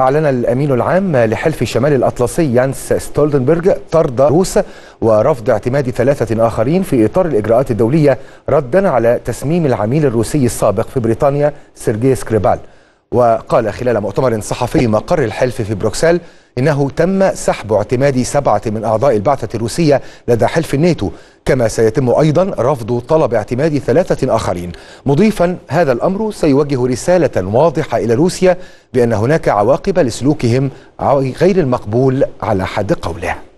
أعلن الأمين العام لحلف شمال الأطلسي يانس ستولدنبرغ طرد روس ورفض اعتماد ثلاثة آخرين في إطار الإجراءات الدولية ردا على تسميم العميل الروسي السابق في بريطانيا سيرجي سكريبال وقال خلال مؤتمر صحفي مقر الحلف في بروكسل إنه تم سحب اعتماد سبعة من أعضاء البعثة الروسية لدى حلف الناتو كما سيتم أيضا رفض طلب اعتماد ثلاثة آخرين مضيفا هذا الأمر سيوجه رسالة واضحة إلى روسيا بأن هناك عواقب لسلوكهم غير المقبول على حد قوله